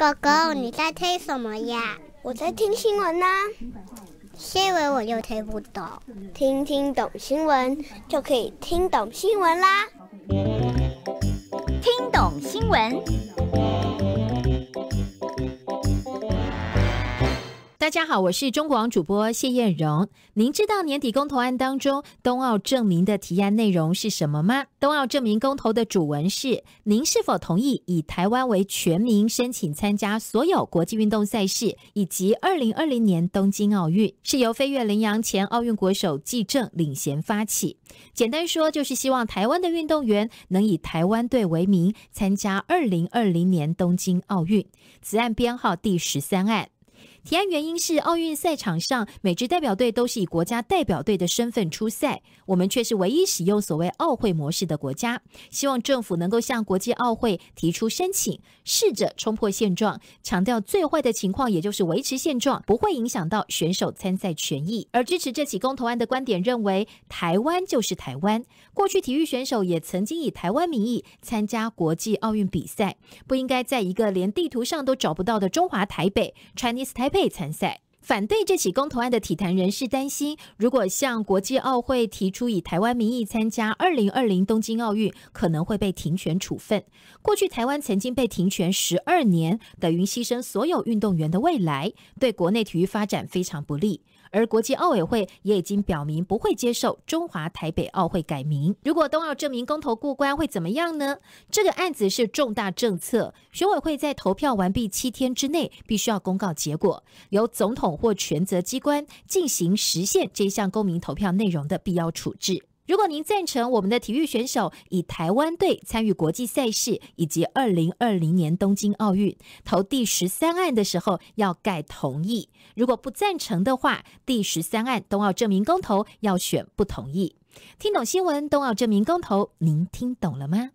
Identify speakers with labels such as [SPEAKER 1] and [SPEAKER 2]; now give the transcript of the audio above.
[SPEAKER 1] 狗狗，你在听什么呀？我在听新闻呢。新闻我又听不懂，听听懂新闻就可以听懂新闻啦。听懂新闻。大家好，我是中国网主播谢艳荣。您知道年底公投案当中，冬奥证明的提案内容是什么吗？冬奥证明公投的主文是：您是否同意以台湾为全名申请参加所有国际运动赛事，以及二零二零年东京奥运？是由飞跃羚羊前奥运国手纪政领衔发起。简单说，就是希望台湾的运动员能以台湾队为名参加二零二零年东京奥运。此案编号第十三案。提案原因是奥运赛场上每支代表队都是以国家代表队的身份出赛，我们却是唯一使用所谓奥会模式的国家。希望政府能够向国际奥会提出申请，试着冲破现状，强调最坏的情况也就是维持现状，不会影响到选手参赛权益。而支持这起公投案的观点认为，台湾就是台湾。过去体育选手也曾经以台湾名义参加国际奥运比赛，不应该在一个连地图上都找不到的中华台北 （Chinese 台）。备参赛。反对这起公投案的体坛人士担心，如果向国际奥会提出以台湾名义参加二零二零东京奥运，可能会被停权处分。过去台湾曾经被停权十二年，等于牺牲所有运动员的未来，对国内体育发展非常不利。而国际奥委会也已经表明不会接受中华台北奥会改名。如果冬奥证明公投过关会怎么样呢？这个案子是重大政策，选委会在投票完毕七天之内必须要公告结果，由总统。或权责机关进行实现这项公民投票内容的必要处置。如果您赞成我们的体育选手以台湾队参与国际赛事以及二零二零年东京奥运投第十三案的时候要盖同意；如果不赞成的话，第十三案冬奥证明公投要选不同意。听懂新闻，冬奥证明公投，您听懂了吗？